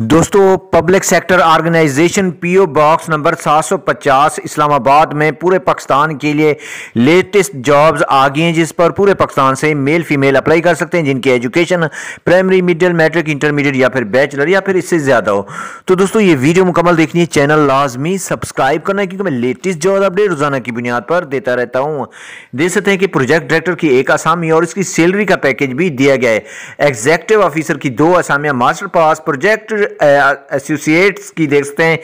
दोस्तों public sector organisation PO box number 750 Islamabad में पूरे पाकिस्तान के लिए लेटेस्ट जॉब्स आ गई हैं जिस पर पूरे पाकिस्तान से मेल फीमेल अप्लाई कर सकते हैं जिनकी education primary middle matric intermediate या फिर बैचलर या फिर इससे ज़्यादा हो तो दोस्तों ये वीडियो मुकम्मल देखनी है चैनल लाजमी सब्सक्राइब करना है क्योंकि मैं लेटेस्ट जॉब अपडेट रोजाना की बुनियाद पर देता रहता हूँ देख सकते हैं कि प्रोजेक्ट डायरेक्टर की एक आसामी और इसकी सैलरी का पैकेज भी दिया गया है एग्जैक्टिव ऑफिसर की दो आसामियाँ मास्टर पास प्रोजेक्ट एसोसिएट्स की देखते हैं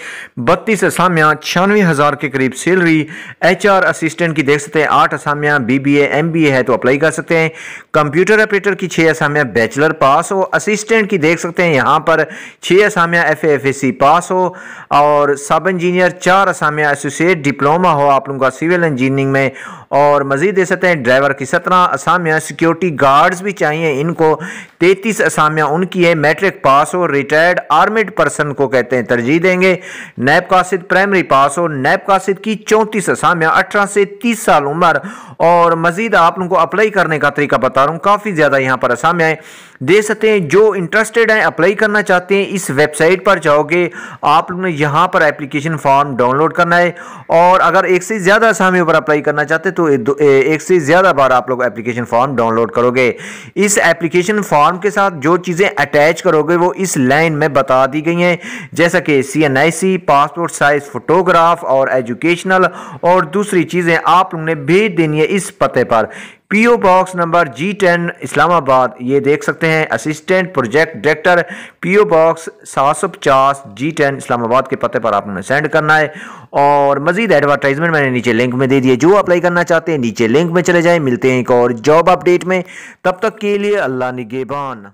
बत्तीस असामियाँ छियानवे हज़ार के करीब सैलरी एच आर असिस्टेंट की देख सकते हैं आठ असामियाँ B B M B A है तो अप्लाई कर सकते हैं कंप्यूटर ऑपरेटर की छः असामियाँ बैचलर पास हो असिस्टेंट की देख सकते हैं यहाँ पर छः असामियाँ एफ एफ ए सी पास हो और सब इंजीनियर चार असामियाँ एसोसिएट डिप्लोमा हो आप लोगों का सिविल इंजीनियरिंग में और मज़ीद दे सकते हैं ड्राइवर की सत्रह असामियाँ सिक्योरिटी गार्ड्स भी चाहिए इनको तैतीस असामियाँ उनकी है मैट्रिक पास हो रिटायर्ड आर्मिड पर्सन को कहते हैं तरजीह देंगे नैब कासिद प्राइमरी पास और नैब कासिद की चौंतीस असामियाँ अठारह से तीस साल उम्र और मजीद आप लोगों को अप्लाई करने का तरीका बता रहा हूँ काफ़ी ज़्यादा यहाँ पर असामियाँ दे सकते हैं जो इंटरेस्टेड हैं अप्लाई करना चाहते हैं इस वेबसाइट पर जाओगे आप लोगों ने यहाँ पर एप्लीकेशन फॉर्म डाउनलोड करना है और अगर एक से ज़्यादा असामियों पर अप्लाई करना चाहते हैं तो एक से ज़्यादा बार आप लोग एप्लीकेशन फॉर्म डाउनलोड करोगे इस एप्लीकेशन फॉर्म के साथ जो चीज़ें अटैच करोगे वो इस लाइन में बता दी गई हैं जैसा कि C N I C passport size photograph और एजुकेशनल और दूसरी चीज़ें आप लोगों ने भेज देनी है इस पते पर PO box number G ten Islamabad ये देख सकते हैं assistant project director PO box सात सौ पचास जी टेन इस्लामाबाद के पते पर आप लोगों ने सेंड करना है और मजीद एडवर्टाइजमेंट मैंने नीचे लिंक में दे दिए जो अप्लाई करना चाहते हैं नीचे लिंक में चले जाएँ मिलते हैं एक और जॉब अपडेट में तब तक के लिए अल्लाह निगेबान